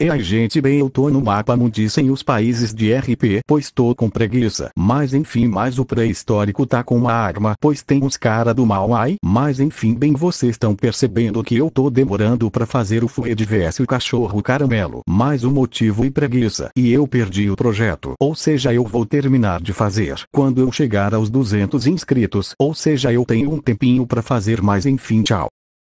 E é aí gente bem eu tô no mapa mundi sem os países de RP pois tô com preguiça. Mas enfim mais o pré-histórico tá com uma arma pois tem uns cara do mal ai. Mas enfim bem vocês estão percebendo que eu tô demorando pra fazer o vs o cachorro caramelo. Mas o motivo é preguiça. E eu perdi o projeto. Ou seja eu vou terminar de fazer. Quando eu chegar aos 200 inscritos. Ou seja eu tenho um tempinho pra fazer mas enfim tchau.